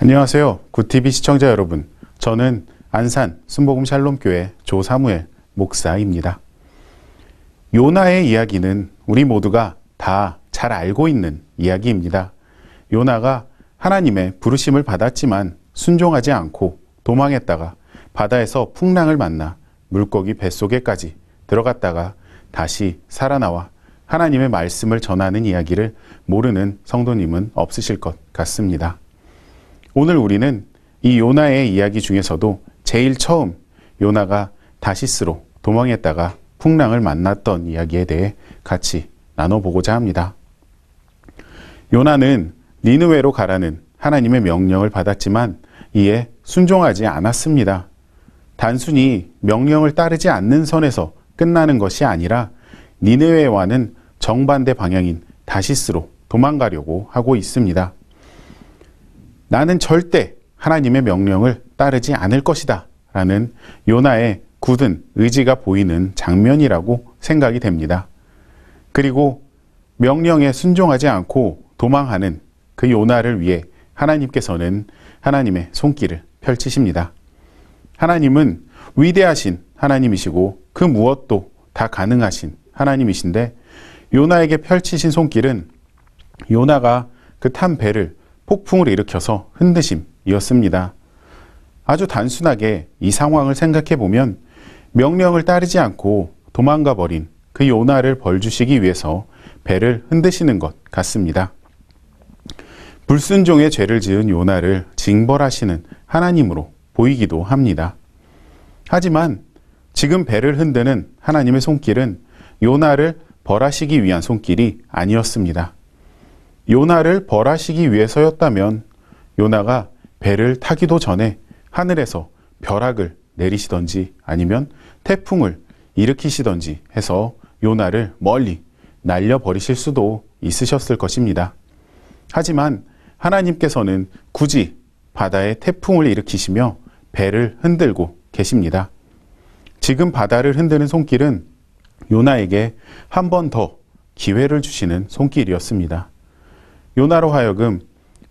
안녕하세요. 구TV 시청자 여러분. 저는 안산 순복음 샬롬교회 조사무엘 목사입니다. 요나의 이야기는 우리 모두가 다 잘 알고 있는 이야기입니다. 요나가 하나님의 부르심을 받았지만 순종하지 않고 도망했다가 바다에서 풍랑을 만나 물고기 뱃속에까지 들어갔다가 다시 살아나와 하나님의 말씀을 전하는 이야기를 모르는 성도님은 없으실 것 같습니다. 오늘 우리는 이 요나의 이야기 중에서도 제일 처음 요나가 다시스로 도망했다가 풍랑을 만났던 이야기에 대해 같이 나눠보고자 합니다. 요나는 니느웨로 가라는 하나님의 명령을 받았지만 이에 순종하지 않았습니다. 단순히 명령을 따르지 않는 선에서 끝나는 것이 아니라 니네웨와는 정반대 방향인 다시스로 도망가려고 하고 있습니다. 나는 절대 하나님의 명령을 따르지 않을 것이다. 라는 요나의 굳은 의지가 보이는 장면이라고 생각이 됩니다. 그리고 명령에 순종하지 않고 도망하는 그 요나를 위해 하나님께서는 하나님의 손길을 펼치십니다. 하나님은 위대하신 하나님이시고 그 무엇도 다 가능하신 하나님이신데 요나에게 펼치신 손길은 요나가 그 탄 배를 폭풍을 일으켜서 흔드심이었습니다. 아주 단순하게 이 상황을 생각해 보면 명령을 따르지 않고 도망가 버린 그 요나를 벌주시기 위해서 배를 흔드시는 것 같습니다. 불순종의 죄를 지은 요나를 징벌하시는 하나님으로 보이기도 합니다. 하지만 지금 배를 흔드는 하나님의 손길은 요나를 벌하시기 위한 손길이 아니었습니다. 요나를 벌하시기 위해서였다면 요나가 배를 타기도 전에 하늘에서 벼락을 내리시던지 아니면 태풍을 일으키시던지 해서 요나를 멀리 날려버리실 수도 있으셨을 것입니다. 하지만 하나님께서는 굳이 바다에 태풍을 일으키시며 배를 흔들고 계십니다. 지금 바다를 흔드는 손길은 요나에게 한 번 더 기회를 주시는 손길이었습니다. 요나로 하여금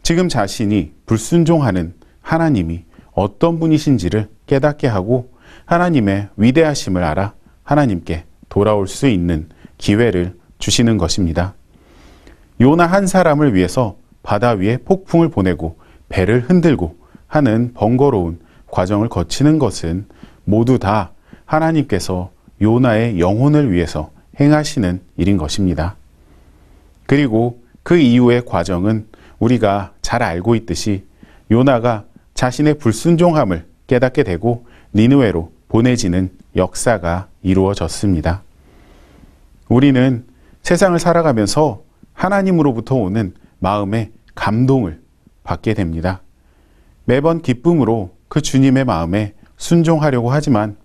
지금 자신이 불순종하는 하나님이 어떤 분이신지를 깨닫게 하고 하나님의 위대하심을 알아 하나님께 돌아올 수 있는 기회를 주시는 것입니다. 요나 한 사람을 위해서 바다 위에 폭풍을 보내고 배를 흔들고 하는 번거로운 과정을 거치는 것은 모두 다 하나님께서 요나의 영혼을 위해서 행하시는 일인 것입니다. 그리고 그 이후의 과정은 우리가 잘 알고 있듯이 요나가 자신의 불순종함을 깨닫게 되고 니누에로 보내지는 역사가 이루어졌습니다. 우리는 세상을 살아가면서 하나님으로부터 오는 마음의 감동을 받게 됩니다. 매번 기쁨으로 그 주님의 마음에 순종하려고 하지만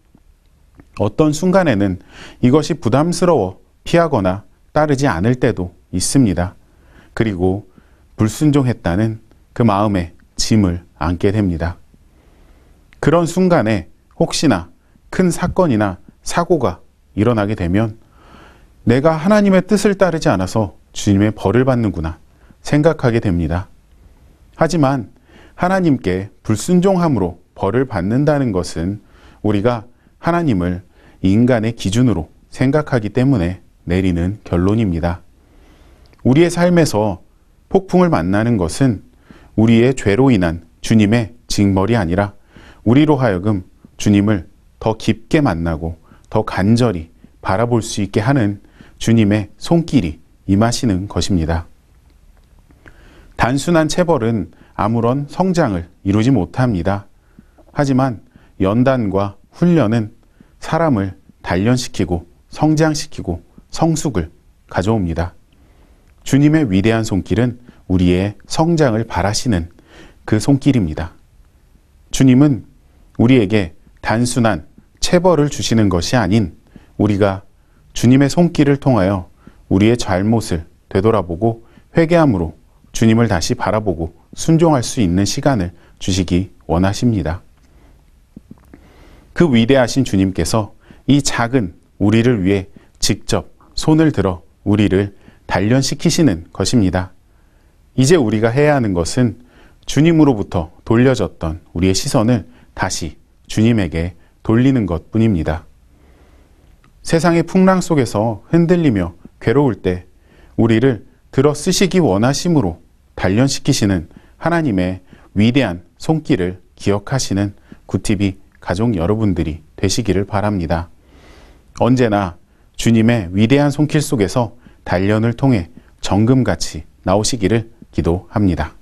어떤 순간에는 이것이 부담스러워 피하거나 따르지 않을 때도 있습니다. 그리고 불순종했다는 그 마음의 짐을 안게 됩니다. 그런 순간에 혹시나 큰 사건이나 사고가 일어나게 되면 내가 하나님의 뜻을 따르지 않아서 주님의 벌을 받는구나 생각하게 됩니다. 하지만 하나님께 불순종함으로 벌을 받는다는 것은 우리가 하나님을 인간의 기준으로 생각하기 때문에 내리는 결론입니다. 우리의 삶에서 폭풍을 만나는 것은 우리의 죄로 인한 주님의 징벌이 아니라 우리로 하여금 주님을 더 깊게 만나고 더 간절히 바라볼 수 있게 하는 주님의 손길이 임하시는 것입니다. 단순한 체벌은 아무런 성장을 이루지 못합니다. 하지만 연단과 훈련은 사람을 단련시키고 성장시키고 성숙을 가져옵니다. 주님의 위대한 손길은 우리의 성장을 바라시는 그 손길입니다. 주님은 우리에게 단순한 체벌을 주시는 것이 아닌 우리가 주님의 손길을 통하여 우리의 잘못을 되돌아보고 회개함으로 주님을 다시 바라보고 순종할 수 있는 시간을 주시기 원하십니다. 그 위대하신 주님께서 이 작은 우리를 위해 직접 손을 들어 우리를 단련시키시는 것입니다. 이제 우리가 해야 하는 것은 주님으로부터 돌려졌던 우리의 시선을 다시 주님에게 돌리는 것 뿐입니다. 세상의 풍랑 속에서 흔들리며 괴로울 때 우리를 들어 쓰시기 원하심으로 단련시키시는 하나님의 위대한 손길을 기억하시는 구티비 가족 여러분들이 되시기를 바랍니다. 언제나 주님의 위대한 손길 속에서 단련을 통해 정금같이 나오시기를 기도합니다.